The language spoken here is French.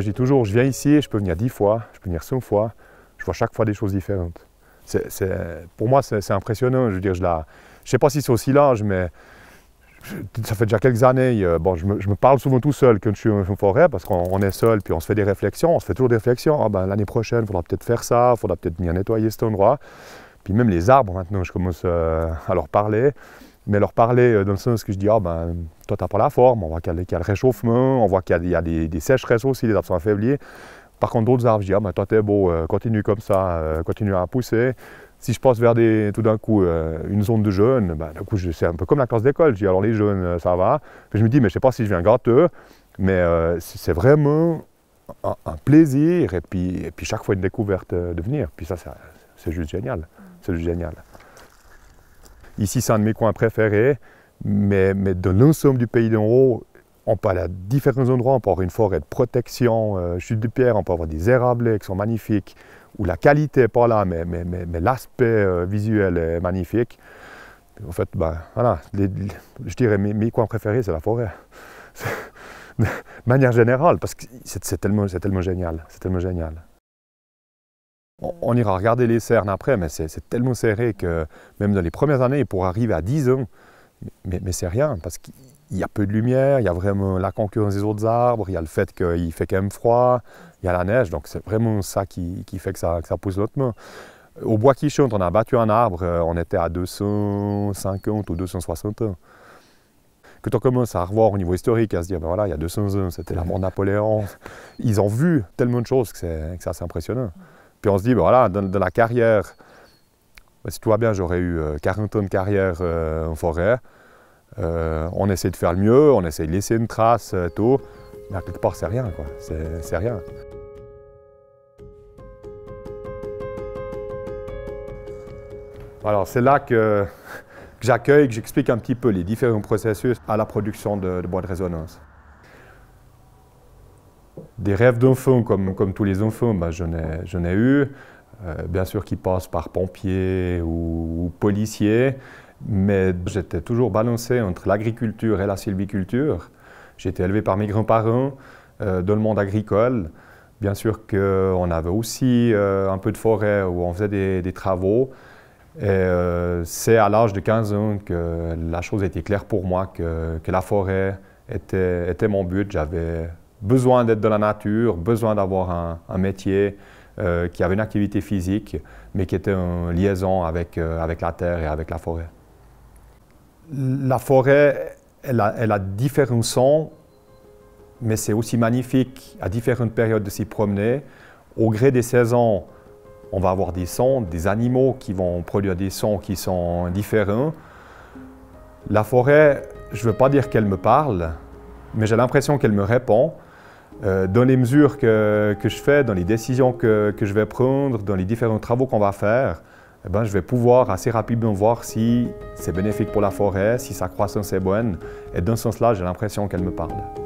je dis toujours, je viens ici, je peux venir dix fois, je peux venir cinq fois, je vois chaque fois des choses différentes. pour moi, c'est impressionnant. Je veux dire, je ne sais pas si c'est aussi large, mais ça fait déjà quelques années. Euh, bon, je me, parle souvent tout seul quand je suis en forêt, parce qu'on est seul, puis on se fait des réflexions, on se fait toujours des réflexions. Ah, ben, l'année prochaine, il faudra peut-être faire ça, il faudra peut-être venir nettoyer cet endroit. Puis même les arbres, maintenant, je commence euh, à leur parler. Mais leur parler euh, dans le sens que je dis, ah ben, toi, t'as pas la forme, on voit qu'il y, a le réchauffement, on voit qu'il y a, des, sécheresses aussi, les arbres sont affaiblis. Par contre, d'autres arbres, je dis, ah ben, toi, t'es beau, euh, continue comme ça, euh, continue à pousser. Si je passe vers des, tout d'un coup une zone de jeunes, ben, du coup, c'est un peu comme la classe d'école. Je dis, alors les jeunes, ça va. je me dis, mais je sais pas si je viens gratteux, mais c'est vraiment un, plaisir et puis, et puis chaque fois une découverte de venir. Puis ça, c'est juste génial. C'est juste génial. Ici, c'est un de mes coins préférés, mais, mais dans l'ensemble du pays d'en haut, on peut aller à différents endroits, on peut avoir une forêt de protection, euh, chute de pierre, on peut avoir des érables qui sont magnifiques, où la qualité n'est pas là, mais, mais, l'aspect euh, visuel est magnifique. En fait, ben, voilà, je dirais mes, coins préférés, c'est la forêt. de manière générale, parce que c'est tellement, tellement génial, c'est tellement génial. On, ira regarder les cernes après, mais c'est tellement serré que même dans les premières années, pour arriver à 10 ans, mais, c'est rien, parce qu'il y a peu de lumière, il y a vraiment la concurrence des autres arbres, il y a le fait qu'il fait quand même froid, il y a la neige, donc c'est vraiment ça qui, fait que ça, pousse lentement. Au bois qui chante, on a battu un arbre, euh, on était à 250 ou 260 ans. Quand on commence à revoir au niveau historique, à se dire, ben il y a 200 ans, c'était la mort de Napoléon, ils ont vu tellement de choses que c'est assez impressionnant. Puis on se dit, ben voilà, de la carrière, ben, si tout va bien, j'aurais eu 40 euh, ans de carrière euh, en forêt. Euh, on essaie de faire le mieux, on essaie de laisser une trace, tout. Mais à quelque part, c'est rien, quoi. C'est rien. Alors, c'est là que, j'accueille, que j'explique un petit peu les différents processus à la production de bois de résonance des rêves d'enfant, comme, comme tous les enfants, bah, je j'en ai, eu. Euh, bien sûr qui passent par pompier ou, policiers, policier, mais j'étais toujours balancé entre l'agriculture et la sylviculture. J'ai été élevé par mes grands-parents euh, dans le monde agricole. Bien sûr qu'on avait aussi euh, un peu de forêt où on faisait des, travaux. Et c'est à l'âge de 15 ans que la chose était claire pour moi, que, que la forêt était, était mon but. J'avais besoin d'être dans la nature, besoin d'avoir un, métier euh, qui avait une activité physique, mais qui était en liaison avec, euh, avec la terre et avec la forêt. La forêt, elle a, elle a différents sons, mais c'est aussi magnifique à différentes périodes de s'y promener. Au gré des saisons, on va avoir des sons, des animaux qui vont produire des sons qui sont différents. La forêt, je ne veux pas dire qu'elle me parle, mais j'ai l'impression qu'elle me répond. Euh, dans les mesures que, je fais, dans les décisions que, que, je vais prendre, dans les différents travaux qu'on va faire, eh ben, je vais pouvoir assez rapidement voir si c'est bénéfique pour la forêt, si sa croissance est bonne. Et dans ce sens-là, j'ai l'impression qu'elle me parle.